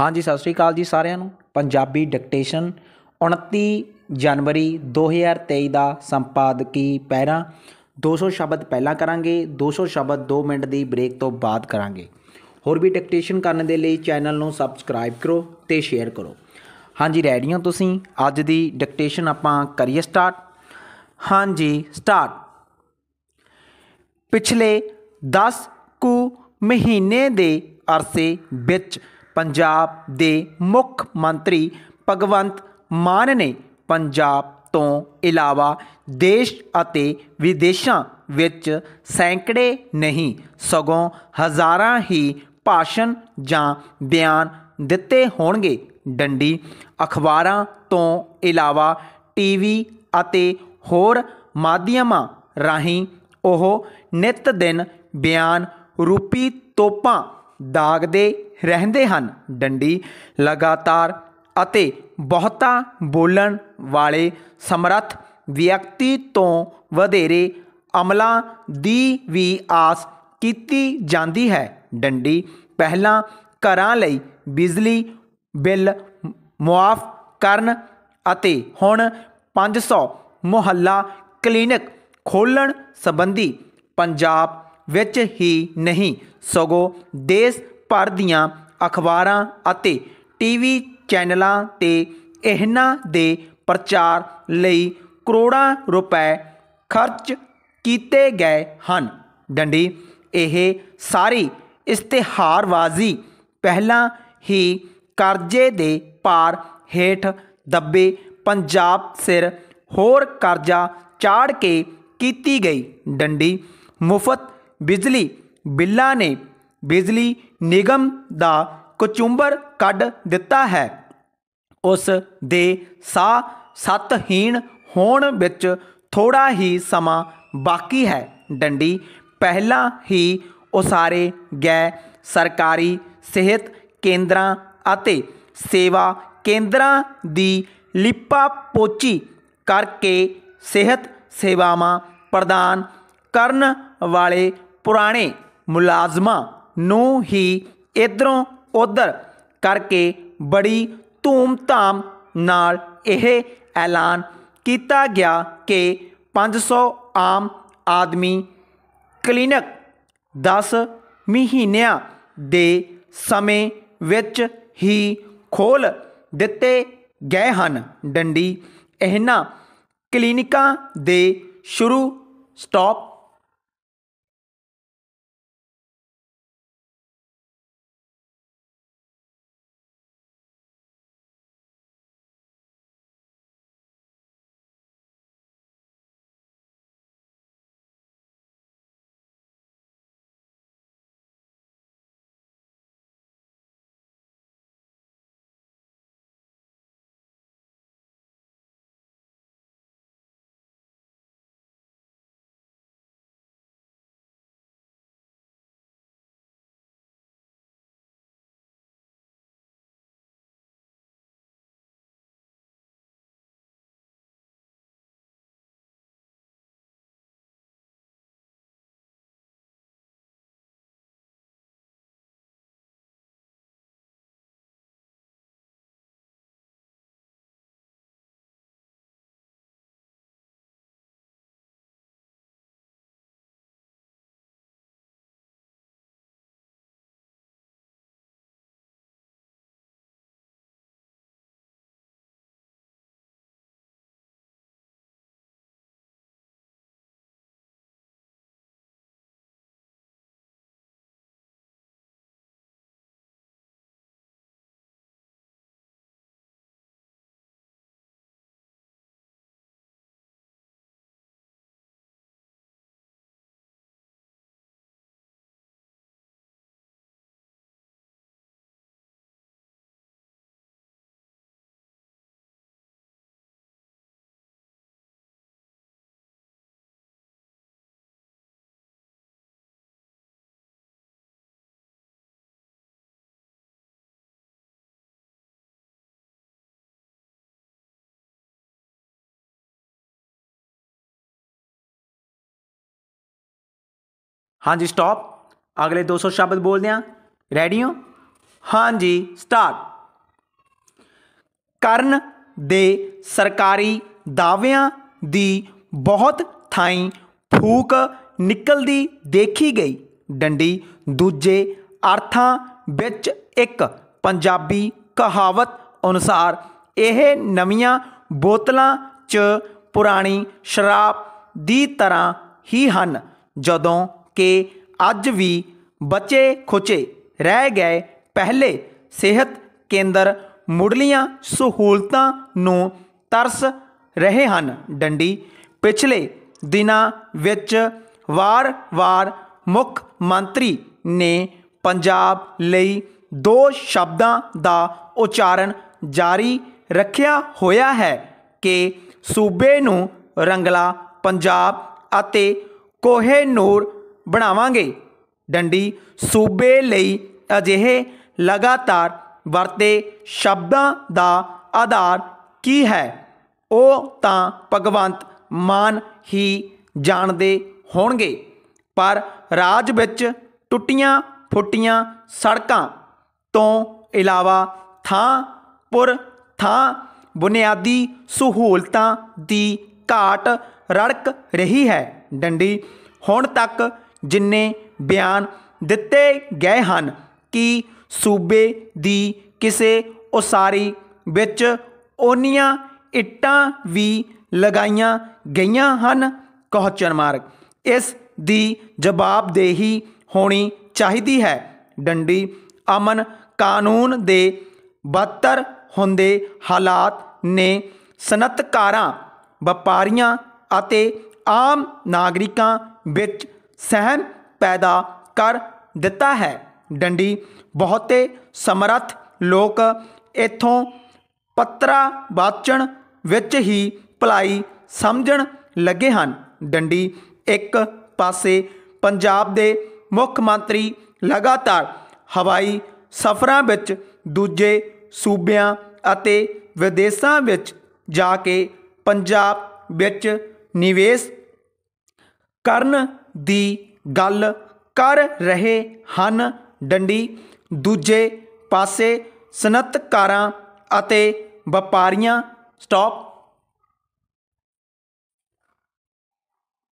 ਹਾਂਜੀ ਸਤਿ ਸ਼੍ਰੀ ਅਕਾਲ ਜੀ ਸਾਰਿਆਂ ਨੂੰ ਪੰਜਾਬੀ ਡਿਕਟੇਸ਼ਨ 29 ਜਨਵਰੀ 2023 ਦਾ ਸੰਪਾਦਕੀ ਪੈਰਾ 200 ਸ਼ਬਦ ਪਹਿਲਾਂ ਕਰਾਂਗੇ 200 ਸ਼ਬਦ 2 ਮਿੰਟ ਦੀ ਬ੍ਰੇਕ ਤੋਂ ਬਾਅਦ ਕਰਾਂਗੇ ਹੋਰ ਵੀ ਡਿਕਟੇਸ਼ਨ ਕਰਨ ਦੇ ਲਈ ਚੈਨਲ ਨੂੰ ਸਬਸਕ੍ਰਾਈਬ ਕਰੋ ਤੇ ਸ਼ੇਅਰ ਕਰੋ ਹਾਂਜੀ ਰੈਡੀ ਹੋ ਤੁਸੀਂ ਅੱਜ ਦੀ ਡਿਕਟੇਸ਼ਨ ਆਪਾਂ ਕਰੀਏ ਸਟਾਰਟ ਹਾਂਜੀ ਸਟਾਰਟ ਪਿਛਲੇ 10 ਕੁ ਮਹੀਨੇ ਦੇ ਅਰਸੇ ਵਿੱਚ ਪੰਜਾਬ ਦੇ ਮੁੱਖ ਮੰਤਰੀ ਭਗਵੰਤ ਮਾਨ ਨੇ ਪੰਜਾਬ ਤੋਂ ਇਲਾਵਾ ਦੇਸ਼ ਅਤੇ ਵਿਦੇਸ਼ਾਂ ਵਿੱਚ ਸੈਂਕੜੇ ਨਹੀਂ ਸਗੋਂ ਹਜ਼ਾਰਾਂ ਹੀ ਭਾਸ਼ਣ ਜਾਂ ਬਿਆਨ ਦਿੱਤੇ ਹੋਣਗੇ ਡੰਡੀ ਅਖਬਾਰਾਂ ਤੋਂ ਇਲਾਵਾ ਟੀਵੀ ਅਤੇ ਹੋਰ ਮਾਧਿਅਮਾਂ ਰਾਹੀਂ ਉਹ ਨਿਤ ਦਿਨ ਬਿਆਨ ਰੂਪੀ ਤੋਪਾਂ ਦਾਗਦੇ ਰਹਿੰਦੇ ਹਨ ਡੰਡੀ ਲਗਾਤਾਰ ਅਤੇ ਬਹੁਤਾ ਬੋਲਣ ਵਾਲੇ ਸਮਰੱਥ ਵਿਅਕਤੀ ਤੋਂ ਵਧੇਰੇ ਅਮਲਾਂ ਦੀ ਵੀ ਆਸ ਕੀਤੀ ਜਾਂਦੀ ਹੈ ਡੰਡੀ ਪਹਿਲਾਂ ਘਰਾਂ ਲਈ ਬਿਜਲੀ ਬਿੱਲ ਮੁਆਫ ਕਰਨ ਅਤੇ ਹੁਣ 500 ਮੁਹੱਲਾ ਕਲੀਨਿਕ ਖੋਲਣ ਸੰਬੰਧੀ ਪੰਜਾਬ ਵਿੱਚ ਹੀ ਨਹੀਂ ਸਗੋਂ ਦੇਸ਼ ਭਰ ਦੀਆਂ ਅਖਬਾਰਾਂ ਅਤੇ ਟੀਵੀ ਚੈਨਲਾਂ ਤੇ ਇਹਨਾਂ ਦੇ ਪ੍ਰਚਾਰ ਲਈ ਕਰੋੜਾਂ ਰੁਪਏ ਖਰਚ ਕੀਤੇ ਗਏ ਹਨ ਡੰਡੀ ਇਹ ਸਾਰੀ ਇਸ਼ਤਿਹਾਰਵਾਜ਼ੀ ਪਹਿਲਾਂ ਹੀ ਕਰਜ਼ੇ ਦੇ ਪਾਰ ਹੇਠ ਦੱਬੇ ਪੰਜਾਬ ਸਿਰ ਹੋਰ ਕਰਜ਼ਾ ਚਾੜ ਕੇ ਕੀਤੀ ਗਈ ਡੰਡੀ ਮੁਫਤ ਬਿਜਲੀ ਬਿੱਲਾਂ ਨੇ ਬਿਜਲੀ ਨਿਗਮ ਦਾ ਕਚੁੰਬਰ ਕੱਢ ਦਿੱਤਾ ਹੈ ਉਸ ਦੇ ਸਾਹ ਸਤਹੀਣ ਹੋਣ ਵਿੱਚ ਥੋੜਾ ਹੀ ਸਮਾਂ ਬਾਕੀ ਹੈ ਡੰਡੀ ਪਹਿਲਾਂ ਹੀ ਉਸਾਰੇ ਗਏ ਸਰਕਾਰੀ ਸਿਹਤ ਕੇਂਦਰਾਂ ਅਤੇ ਸੇਵਾ ਕੇਂਦਰਾਂ ਦੀ ਲਿਪਾ ਪੋਚੀ ਕਰਕੇ ਸਿਹਤ ਸੇਵਾਵਾਂ ਪ੍ਰਦਾਨ ਕਰਨ ਵਾਲੇ ਪੁਰਾਣੇ ਮੁਲਾਜ਼ਮਾਂ ਨੂੰ ਹੀ ਇਧਰੋਂ ਉਧਰ ਕਰਕੇ ਬੜੀ ਧੂਮ-ਧਾਮ ਨਾਲ ਇਹ ਐਲਾਨ ਕੀਤਾ ਗਿਆ ਕਿ 500 ਆਮ ਆਦਮੀ ਕਲੀਨਿਕ 10 ਮਹੀਨਿਆਂ ਦੇ ਸਮੇਂ ਵਿੱਚ ਹੀ ਖੋਲ ਦਿੱਤੇ ਗਏ ਹਨ ਡੰਡੀ ਇਹਨਾਂ ਕਲੀਨਿਕਾਂ ਦੇ ਸ਼ੁਰੂ ਸਟਾਪ ਹਾਂਜੀ ਸਟਾਪ ਅਗਲੇ 200 ਸ਼ਬਦ ਬੋਲਦੇ ਆ ਰੈਡੀ ਹੋ ਹਾਂਜੀ ਸਟਾਰਟ ਕਰਨ ਦੇ ਸਰਕਾਰੀ ਦਾਅਵਿਆਂ ਦੀ ਬਹੁਤ ਥਾਈਂ ਫੂਕ ਨਿਕਲਦੀ ਦੇਖੀ ਗਈ ਡੰਡੀ ਦੂਜੇ ਅਰਥਾਂ ਵਿੱਚ ਇੱਕ ਪੰਜਾਬੀ ਕਹਾਵਤ ਅਨੁਸਾਰ ਇਹ ਨਵੀਆਂ ਬੋਤਲਾਂ 'ਚ ਪੁਰਾਣੀ ਸ਼ਰਾਬ ਦੀ ਤਰ੍ਹਾਂ ਹੀ ਹਨ ਜਦੋਂ ਕਿ ਅੱਜ ਵੀ ਬਚੇ ਖੁਚੇ ਰਹਿ ਗਏ ਪਹਿਲੇ ਸਿਹਤ ਕੇਂਦਰ ਮੁੱਢਲੀਆਂ ਸਹੂਲਤਾਂ ਨੂੰ ਤਰਸ ਰਹੇ ਹਨ ਡੰਡੀ ਪਿਛਲੇ ਦਿਨਾਂ ਵਿੱਚ ਵਾਰ-ਵਾਰ ਮੁੱਖ ਮੰਤਰੀ ਨੇ ਪੰਜਾਬ ਲਈ ਦੋ ਸ਼ਬਦਾਂ ਦਾ ਉਚਾਰਨ ਜਾਰੀ ਰੱਖਿਆ ਹੋਇਆ ਹੈ ਕਿ ਸੂਬੇ ਨੂੰ ਰੰਗਲਾ ਪੰਜਾਬ ਅਤੇ ਕੋਹੇਨੂਰ ਬਣਾਵਾਂਗੇ ਡੰਡੀ ਸੂਬੇ ਲਈ ਅਜਿਹੇ ਲਗਾਤਾਰ ਵਰਤੇ ਸ਼ਬਦਾਂ ਦਾ ਆਧਾਰ ਕੀ ਹੈ ਉਹ ਤਾਂ ਭਗਵੰਤ ਮਾਨ ਹੀ ਜਾਣਦੇ ਹੋਣਗੇ ਪਰ ਰਾਜ ਵਿੱਚ ਟੁੱਟੀਆਂ ਫੁੱਟੀਆਂ ਸੜਕਾਂ ਤੋਂ ਇਲਾਵਾ ਥਾਂ ਪੁਰ ਥਾਂ ਬੁਨਿਆਦੀ ਸਹੂਲਤਾਂ ਦੀ ਘਾਟ ਰੜਕ ਰਹੀ ਹੈ ਡੰਡੀ ਹੁਣ ਤੱਕ ਜਿੰਨੇ ਬਿਆਨ ਦਿੱਤੇ ਗਏ ਹਨ ਕਿ ਸੂਬੇ ਦੀ ਕਿਸੇ ਉਸਾਰੀ ਵਿੱਚ ਓਨੀਆਂ ਇੱਟਾਂ ਵੀ ਲਗਾਈਆਂ ਗਈਆਂ ਹਨ ਕੁਐਸਚਨ ਮਾਰਕ ਇਸ ਦੀ ਜਵਾਬਦੇਹੀ ਹੋਣੀ ਚਾਹੀਦੀ ਹੈ ਡੰਡੀ ਅਮਨ ਕਾਨੂੰਨ ਦੇ 72 ਹੁੰਦੇ ਹਾਲਾਤ ਨੇ ਸਨਤਕਾਰਾਂ ਵਪਾਰੀਆਂ ਅਤੇ ਆਮ ਨਾਗਰਿਕਾਂ ਵਿੱਚ ਸਹਿਮ ਪੈਦਾ ਕਰ ਦਿੱਤਾ ਹੈ ਡੰਡੀ ਬਹੁਤੇ ਸਮਰੱਥ ਲੋਕ ਇਥੋਂ ਪੱਤਰਾ ਬਾਚਣ ਵਿੱਚ ਹੀ ਭਲਾਈ ਸਮਝਣ ਲੱਗੇ ਹਨ ਡੰਡੀ ਇੱਕ ਪਾਸੇ ਪੰਜਾਬ ਦੇ ਮੁੱਖ ਮੰਤਰੀ ਲਗਾਤਾਰ ਹਵਾਈ ਸਫ਼ਰਾਂ ਵਿੱਚ ਦੂਜੇ ਸੂਬਿਆਂ ਅਤੇ ਵਿਦੇਸ਼ਾਂ ਵਿੱਚ ਜਾ ਕੇ ਪੰਜਾਬ ਵਿੱਚ ਨਿਵੇਸ਼ ਕਰਨ ਦੀ ਗੱਲ ਕਰ ਰਹੇ ਹਨ ਡੰਡੀ ਦੂਜੇ ਪਾਸੇ ਸਨਤਕਾਰਾਂ ਅਤੇ ਵਪਾਰੀਆਂ ਸਟਾਪ